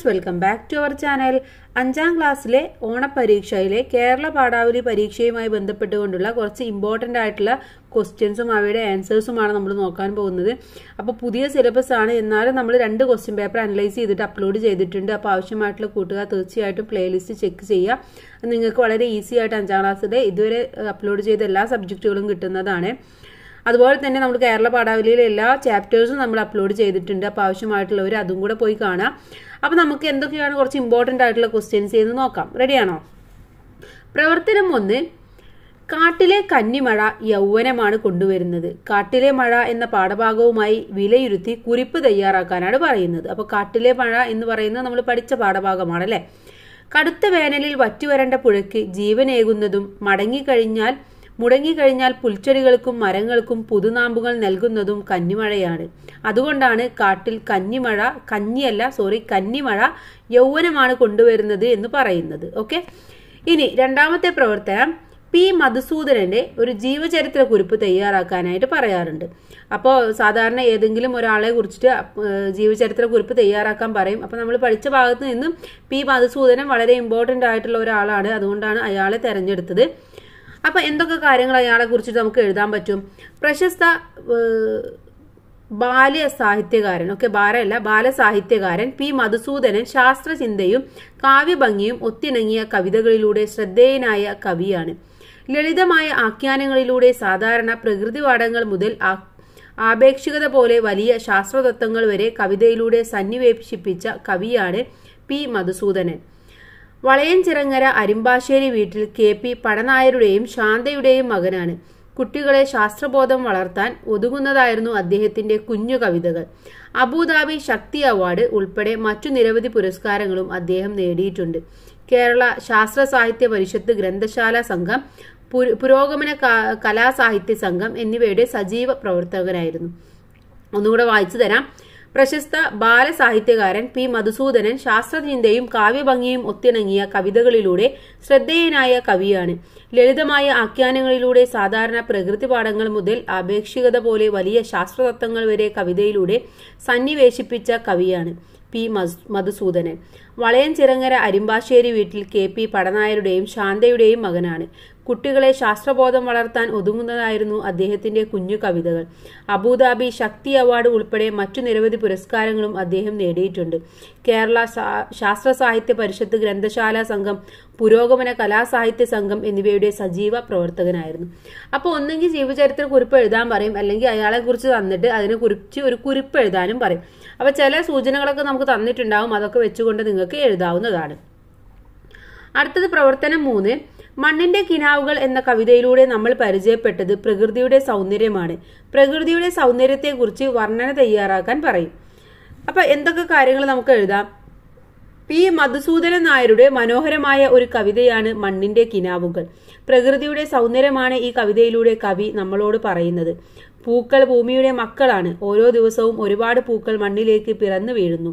friends welcome back to our channel അഞ്ചാം ക്ലാസ്സിലെ ഓണപരീക്ഷയിലെ കേരള പാഠാവലി പരീക്ഷയുമായി ബന്ധപ്പെട്ടുകൊണ്ടുള്ള കുറച്ച് ഇമ്പോർട്ടൻ്റ് ആയിട്ടുള്ള ക്വസ്റ്റ്യൻസും അവയുടെ ആൻസേഴ്സുമാണ് നമ്മൾ നോക്കാൻ പോകുന്നത് അപ്പോൾ പുതിയ സിലബസ് ആണ് എന്നാലും നമ്മൾ രണ്ട് ക്വസ്റ്റ്യൻ പേപ്പർ അനലൈസ് ചെയ്തിട്ട് അപ്ലോഡ് ചെയ്തിട്ടുണ്ട് അപ്പോൾ ആവശ്യമായിട്ടുള്ള കൂട്ടുകാർ തീർച്ചയായിട്ടും പ്ലേലിസ്റ്റ് ചെക്ക് ചെയ്യുക നിങ്ങൾക്ക് വളരെ ഈസി ആയിട്ട് അഞ്ചാം ക്ലാസ്സിലെ ഇതുവരെ അപ്ലോഡ് ചെയ്ത എല്ലാ സബ്ജക്റ്റുകളും കിട്ടുന്നതാണ് അതുപോലെ തന്നെ നമ്മൾ കേരള പാഠാവലിയിലെ എല്ലാ ചാപ്റ്റേഴ്സും നമ്മൾ അപ്ലോഡ് ചെയ്തിട്ടുണ്ട് അപ്പോൾ ആവശ്യമായിട്ടുള്ളവർ അതും കൂടെ പോയി കാണാം അപ്പോൾ നമുക്ക് എന്തൊക്കെയാണ് കുറച്ച് ഇമ്പോർട്ടൻ്റ് ആയിട്ടുള്ള ക്വസ്റ്റ്യൻസ് ചെയ്ത് നോക്കാം റെഡിയാണോ പ്രവർത്തനം ഒന്ന് കാട്ടിലെ കന്നിമഴ യൗവനമാണ് കൊണ്ടുവരുന്നത് കാട്ടിലെ മഴ എന്ന പാഠഭാഗവുമായി വിലയിരുത്തി കുറിപ്പ് തയ്യാറാക്കാനാണ് പറയുന്നത് അപ്പോൾ കാട്ടിലെ മഴ എന്ന് പറയുന്നത് നമ്മൾ പഠിച്ച പാഠഭാഗമാണല്ലേ കടുത്ത വേനലിൽ വറ്റുവരേണ്ട പുഴയ്ക്ക് ജീവനേകുന്നതും മടങ്ങിക്കഴിഞ്ഞാൽ മുടങ്ങിക്കഴിഞ്ഞാൽ പുൽച്ചെടികൾക്കും മരങ്ങൾക്കും പുതുനാമ്പുകൾ നൽകുന്നതും കന്നിമഴയാണ് അതുകൊണ്ടാണ് കാട്ടിൽ കന്നിമഴ കഞ്ഞിയല്ല സോറി കന്നിമഴ യൗവനമാണ് കൊണ്ടുവരുന്നത് എന്ന് പറയുന്നത് ഓക്കെ ഇനി രണ്ടാമത്തെ പ്രവർത്തനം പി മധുസൂദനന്റെ ഒരു ജീവചരിത്ര കുറിപ്പ് തയ്യാറാക്കാനായിട്ട് പറയാറുണ്ട് അപ്പോൾ സാധാരണ ഏതെങ്കിലും ഒരാളെ കുറിച്ചിട്ട് ജീവചരിത്ര കുറിപ്പ് തയ്യാറാക്കാൻ പറയും അപ്പോൾ നമ്മൾ പഠിച്ച ഭാഗത്ത് നിന്നും പി മധുസൂദനൻ വളരെ ഇമ്പോർട്ടൻ്റ് ആയിട്ടുള്ള ഒരാളാണ് അതുകൊണ്ടാണ് അയാളെ തിരഞ്ഞെടുത്തത് അപ്പോൾ എന്തൊക്കെ കാര്യങ്ങൾ അയാളെ കുറിച്ചിട്ട് നമുക്ക് എഴുതാൻ പറ്റും പ്രശസ്ത ബാല്യ സാഹിത്യകാരൻ ഒക്കെ ബാലയല്ല ബാലസാഹിത്യകാരൻ പി മധുസൂദനൻ ശാസ്ത്രചിന്തയും കാവ്യഭംഗിയും ഒത്തിണങ്ങിയ കവിതകളിലൂടെ ശ്രദ്ധേയനായ കവിയാണ് ലളിതമായ ആഖ്യാനങ്ങളിലൂടെ സാധാരണ പ്രകൃതിപാഠങ്ങൾ മുതൽ ആപേക്ഷികത പോലെ വലിയ ശാസ്ത്രതത്വങ്ങൾ വരെ കവിതയിലൂടെ സന്നിവേശിപ്പിച്ച കവിയാണ് പി മധുസൂദനൻ വളയഞ്ചിറങ്ങര അരിമ്പാശ്ശേരി വീട്ടിൽ കെ പി പടനായരുടെയും ശാന്തയുടെയും മകനാണ് കുട്ടികളെ ശാസ്ത്രബോധം വളർത്താൻ ഒതുങ്ങുന്നതായിരുന്നു അദ്ദേഹത്തിന്റെ കുഞ്ഞു കവിതകൾ അബുദാബി ശക്തി അവാർഡ് ഉൾപ്പെടെ മറ്റു നിരവധി പുരസ്കാരങ്ങളും അദ്ദേഹം നേടിയിട്ടുണ്ട് കേരള ശാസ്ത്ര സാഹിത്യ പരിഷത്ത് ഗ്രന്ഥശാല സംഘം പുരോഗമന കലാസാഹിത്യ സംഘം എന്നിവയുടെ സജീവ പ്രവർത്തകരായിരുന്നു ഒന്നുകൂടെ വായിച്ചു തരാം പ്രശസ്ത ബാലസാഹിത്യകാരൻ പി മധുസൂദനൻ ശാസ്ത്രചിന്തയും കാവ്യഭംഗിയും ഒത്തിണങ്ങിയ കവിതകളിലൂടെ ശ്രദ്ധേയനായ കവിയാണ് ലളിതമായ ആഖ്യാനങ്ങളിലൂടെ സാധാരണ പ്രകൃതി പാഠങ്ങൾ മുതൽ ആപേക്ഷികത പോലെ വലിയ ശാസ്ത്രതത്വങ്ങൾ വരെ കവിതയിലൂടെ സന്നിവേശിപ്പിച്ച കവിയാണ് പി മധുസൂദനൻ വളയം ചിറങ്ങര അരിമ്പാശ്ശേരി വീട്ടിൽ കെ പി പടനായരുടെയും ശാന്തയുടെയും മകനാണ് കുട്ടികളെ ശാസ്ത്രബോധം വളർത്താൻ ഒതുങ്ങുന്നതായിരുന്നു അദ്ദേഹത്തിന്റെ കുഞ്ഞു കവിതകൾ അബുദാബി ശക്തി അവാർഡ് ഉൾപ്പെടെ മറ്റു നിരവധി പുരസ്കാരങ്ങളും അദ്ദേഹം നേടിയിട്ടുണ്ട് കേരള ശാസ്ത്ര സാഹിത്യ പരിഷത്ത് ഗ്രന്ഥശാല സംഘം പുരോഗമന കലാസാഹിത്യ സംഘം എന്നിവയുടെ സജീവ പ്രവർത്തകനായിരുന്നു അപ്പോൾ ഒന്നെങ്കിൽ ജീവചരിത്ര കുറിപ്പ് എഴുതാൻ പറയും അല്ലെങ്കിൽ അയാളെ കുറിച്ച് തന്നിട്ട് അതിനെ കുറിച്ച് ഒരു കുറിപ്പ് എഴുതാനും പറയും അപ്പോൾ ചില സൂചനകളൊക്കെ നമുക്ക് തന്നിട്ടുണ്ടാവും അതൊക്കെ വെച്ചുകൊണ്ട് നിങ്ങൾക്ക് എഴുതാവുന്നതാണ് അടുത്തത് പ്രവർത്തനം മൂന്ന് മണ്ണിന്റെ കിനാവുകൾ എന്ന കവിതയിലൂടെ നമ്മൾ പരിചയപ്പെട്ടത് പ്രകൃതിയുടെ സൗന്ദര്യമാണ് പ്രകൃതിയുടെ സൗന്ദര്യത്തെക്കുറിച്ച് വർണ്ണന തയ്യാറാക്കാൻ പറയും അപ്പൊ എന്തൊക്കെ കാര്യങ്ങൾ നമുക്ക് എഴുതാം പി മധുസൂദന നായരുടെ മനോഹരമായ ഒരു കവിതയാണ് മണ്ണിന്റെ കിനാവുകൾ പ്രകൃതിയുടെ സൗന്ദര്യമാണ് ഈ കവിതയിലൂടെ കവി നമ്മളോട് പറയുന്നത് പൂക്കൾ ഭൂമിയുടെ മക്കളാണ് ഓരോ ദിവസവും ഒരുപാട് പൂക്കൾ മണ്ണിലേക്ക് പിറന്നു വീഴുന്നു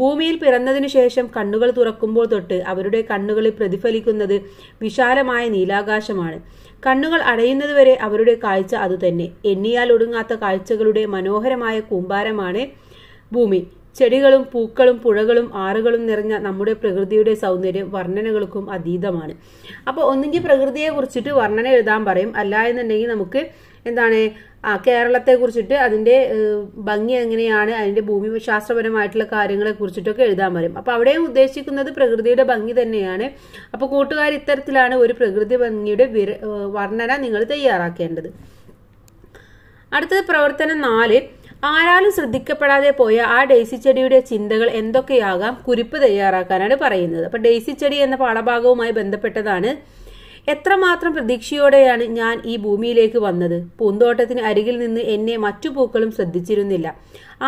ഭൂമിയിൽ പിറന്നതിനു ശേഷം കണ്ണുകൾ തുറക്കുമ്പോൾ തൊട്ട് അവരുടെ കണ്ണുകളിൽ പ്രതിഫലിക്കുന്നത് വിശാലമായ നീലാകാശമാണ് കണ്ണുകൾ അടയുന്നതുവരെ അവരുടെ കാഴ്ച അതുതന്നെ എണ്ണിയാൽ ഒടുങ്ങാത്ത കാഴ്ചകളുടെ മനോഹരമായ കൂമ്പാരമാണ് ഭൂമി ചെടികളും പൂക്കളും പുഴകളും ആറുകളും നിറഞ്ഞ നമ്മുടെ പ്രകൃതിയുടെ സൗന്ദര്യം വർണ്ണനകൾക്കും അതീതമാണ് അപ്പോൾ ഒന്നുകിൽ പ്രകൃതിയെ കുറിച്ചിട്ട് വർണ്ണന എഴുതാൻ പറയും അല്ല എന്നുണ്ടെങ്കിൽ നമുക്ക് എന്താണ് ആ കേരളത്തെ കുറിച്ചിട്ട് അതിന്റെ ഭംഗി എങ്ങനെയാണ് അതിന്റെ ഭൂമി ശാസ്ത്രപരമായിട്ടുള്ള കാര്യങ്ങളെ കുറിച്ചിട്ടൊക്കെ എഴുതാൻ പറയും അപ്പൊ അവിടെയും ഉദ്ദേശിക്കുന്നത് പ്രകൃതിയുടെ ഭംഗി തന്നെയാണ് അപ്പൊ കൂട്ടുകാർ ഇത്തരത്തിലാണ് ഒരു പ്രകൃതി ഭംഗിയുടെ വർണ്ണന നിങ്ങൾ തയ്യാറാക്കേണ്ടത് അടുത്തത് പ്രവർത്തനം നാല് ആരാലും ശ്രദ്ധിക്കപ്പെടാതെ പോയ ആ ഡെയ്സി ചെടിയുടെ ചിന്തകൾ എന്തൊക്കെയാകാം കുരിപ്പ് തയ്യാറാക്കാനാണ് പറയുന്നത് അപ്പൊ ഡെയ്സി ചെടി എന്ന പാഠഭാഗവുമായി ബന്ധപ്പെട്ടതാണ് എത്രമാത്രം പ്രതീക്ഷയോടെയാണ് ഞാൻ ഈ ഭൂമിയിലേക്ക് വന്നത് പൂന്തോട്ടത്തിന് അരികിൽ നിന്ന് എന്നെ മറ്റു പൂക്കളും ശ്രദ്ധിച്ചിരുന്നില്ല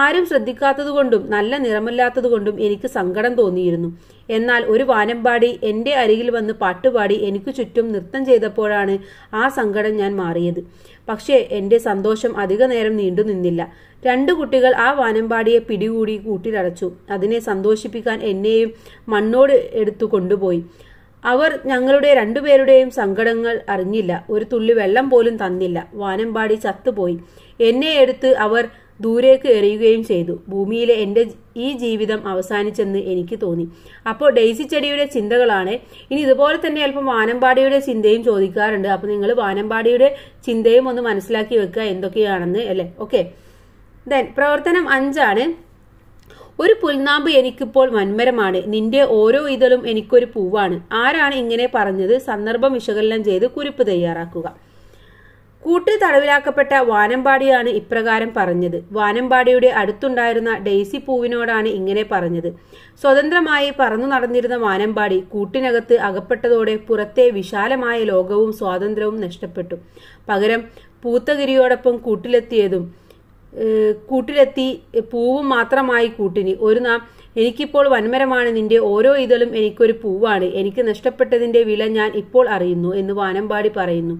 ആരും ശ്രദ്ധിക്കാത്തതുകൊണ്ടും നല്ല നിറമല്ലാത്തതുകൊണ്ടും എനിക്ക് സങ്കടം തോന്നിയിരുന്നു എന്നാൽ ഒരു വാനമ്പാടി എൻ്റെ അരികിൽ വന്ന് പാട്ടുപാടി എനിക്ക് ചുറ്റും നൃത്തം ചെയ്തപ്പോഴാണ് ആ സങ്കടം ഞാൻ മാറിയത് പക്ഷേ എൻ്റെ സന്തോഷം അധിക നേരം നീണ്ടു നിന്നില്ല രണ്ടു കുട്ടികൾ ആ വാനമ്പാടിയെ പിടികൂടി കൂട്ടിലടച്ചു അതിനെ സന്തോഷിപ്പിക്കാൻ എന്നെയും മണ്ണോട് എടുത്തു കൊണ്ടുപോയി അവർ ഞങ്ങളുടെ രണ്ടുപേരുടെയും സങ്കടങ്ങൾ അറിഞ്ഞില്ല ഒരു തുള്ളി വെള്ളം പോലും തന്നില്ല വാനമ്പാടി ചത്തുപോയി എന്നെ എടുത്ത് അവർ ദൂരേക്ക് എറിയുകയും ചെയ്തു ഭൂമിയിലെ എൻ്റെ ഈ ജീവിതം അവസാനിച്ചെന്ന് എനിക്ക് തോന്നി അപ്പോൾ ഡെയ്സി ചെടിയുടെ ചിന്തകളാണ് ഇനി ഇതുപോലെ തന്നെ അല്പം വാനമ്പാടിയുടെ ചിന്തയും ചോദിക്കാറുണ്ട് അപ്പോൾ നിങ്ങൾ വാനമ്പാടിയുടെ ചിന്തയും ഒന്ന് മനസ്സിലാക്കി വെക്കുക എന്തൊക്കെയാണെന്ന് അല്ലേ ഓക്കെ ദെൻ പ്രവർത്തനം അഞ്ചാണ് ഒരു പുൽനാമ്പ് എനിക്കിപ്പോൾ വൻമരമാണ് നിന്റെ ഓരോ ഇതളും എനിക്കൊരു പൂവാണ് ആരാണ് ഇങ്ങനെ പറഞ്ഞത് സന്ദർഭം വിശകലനം ചെയ്ത് കുറിപ്പ് തയ്യാറാക്കുക കൂട്ടിൽ തടവിലാക്കപ്പെട്ട വാനമ്പാടിയാണ് ഇപ്രകാരം പറഞ്ഞത് വാനമ്പാടിയുടെ അടുത്തുണ്ടായിരുന്ന ഡെയ്സി പൂവിനോടാണ് ഇങ്ങനെ പറഞ്ഞത് സ്വതന്ത്രമായി പറന്നു നടന്നിരുന്ന വാനമ്പാടി കൂട്ടിനകത്ത് അകപ്പെട്ടതോടെ പുറത്തെ വിശാലമായ ലോകവും സ്വാതന്ത്ര്യവും നഷ്ടപ്പെട്ടു പകരം പൂത്തഗിരിയോടൊപ്പം കൂട്ടിലെത്തിയതും കൂട്ടിലെത്തി പൂവും മാത്രമായി കൂട്ടിനി ഒരു നാം എനിക്കിപ്പോൾ വന്മരമാണ് നിന്റെ ഓരോ ഇതളും എനിക്കൊരു പൂവാണ് എനിക്ക് നഷ്ടപ്പെട്ടതിന്റെ വില ഞാൻ ഇപ്പോൾ അറിയുന്നു എന്ന് വാനമ്പാടി പറയുന്നു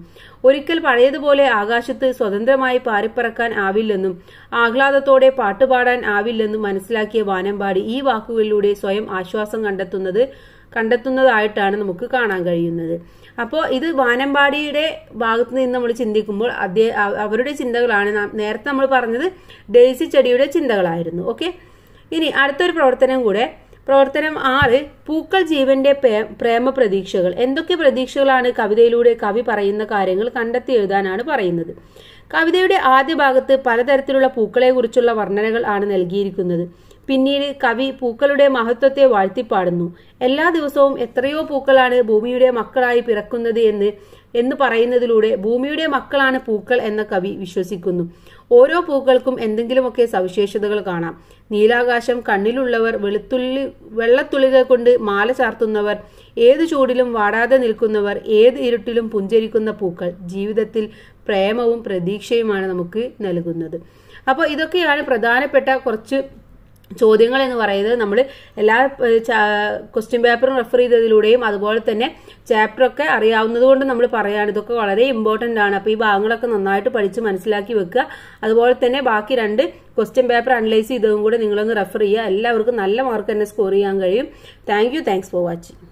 ഒരിക്കൽ പഴയതുപോലെ ആകാശത്ത് സ്വതന്ത്രമായി പാറിപ്പറക്കാൻ ആവില്ലെന്നും ആഹ്ലാദത്തോടെ പാട്ടുപാടാൻ ആവില്ലെന്നും മനസ്സിലാക്കിയ വാനമ്പാടി ഈ വാക്കുകളിലൂടെ സ്വയം ആശ്വാസം കണ്ടെത്തുന്നത് കണ്ടെത്തുന്നതായിട്ടാണ് നമുക്ക് കാണാൻ കഴിയുന്നത് അപ്പോൾ ഇത് വാനമ്പാടിയുടെ ഭാഗത്ത് നിന്ന് നമ്മൾ ചിന്തിക്കുമ്പോൾ അദ്ദേഹം അവരുടെ ചിന്തകളാണ് നേരത്തെ നമ്മൾ പറഞ്ഞത് ഡെയ്സി ചെടിയുടെ ചിന്തകളായിരുന്നു ഓക്കെ ഇനി അടുത്തൊരു പ്രവർത്തനം കൂടെ പ്രവർത്തനം ആറ് പൂക്കൾ ജീവന്റെ പ്രേമ പ്രതീക്ഷകൾ എന്തൊക്കെ പ്രതീക്ഷകളാണ് കവിതയിലൂടെ കവി പറയുന്ന കാര്യങ്ങൾ കണ്ടെത്തി എഴുതാനാണ് പറയുന്നത് കവിതയുടെ ആദ്യ ഭാഗത്ത് പലതരത്തിലുള്ള പൂക്കളെക്കുറിച്ചുള്ള വർണ്ണനകൾ ആണ് നൽകിയിരിക്കുന്നത് പിന്നീട് കവി പൂക്കളുടെ മഹത്വത്തെ വാഴ്ത്തിപ്പാടുന്നു എല്ലാ ദിവസവും എത്രയോ പൂക്കളാണ് ഭൂമിയുടെ മക്കളായി പിറക്കുന്നത് എന്ന് എന്ന് പറയുന്നതിലൂടെ ഭൂമിയുടെ മക്കളാണ് പൂക്കൾ എന്ന കവി വിശ്വസിക്കുന്നു ഓരോ പൂക്കൾക്കും എന്തെങ്കിലുമൊക്കെ സവിശേഷതകൾ കാണാം നീലാകാശം കണ്ണിലുള്ളവർ വെളുത്തുള്ളി വെള്ളത്തുള്ളികൾ കൊണ്ട് മാല ചാർത്തുന്നവർ ഏത് ചൂടിലും വാടാതെ നിൽക്കുന്നവർ ഏത് ഇരുട്ടിലും പുഞ്ചരിക്കുന്ന പൂക്കൾ ജീവിതത്തിൽ പ്രേമവും പ്രതീക്ഷയുമാണ് നമുക്ക് നൽകുന്നത് അപ്പോൾ ഇതൊക്കെയാണ് പ്രധാനപ്പെട്ട കുറച്ച് ചോദ്യങ്ങൾ എന്ന് പറയുന്നത് നമ്മൾ എല്ലാ ക്വസ്റ്റ്യൻ പേപ്പറും റെഫർ ചെയ്തതിലൂടെയും അതുപോലെ തന്നെ ചാപ്റ്ററൊക്കെ കൊണ്ട് നമ്മൾ പറയുകയാണ് ഇതൊക്കെ വളരെ ഇമ്പോർട്ടൻ്റ് ആണ് അപ്പോൾ ഈ ഭാഗങ്ങളൊക്കെ നന്നായിട്ട് പഠിച്ച് മനസ്സിലാക്കി വെക്കുക അതുപോലെ തന്നെ ബാക്കി രണ്ട് ക്വസ്റ്റ്യൻ പേപ്പർ അനലൈസ് ചെയ്തതും കൂടെ നിങ്ങളൊന്ന് റെഫർ ചെയ്യുക എല്ലാവർക്കും നല്ല മാർക്ക് തന്നെ സ്കോർ ചെയ്യാൻ കഴിയും thank you thanks for watching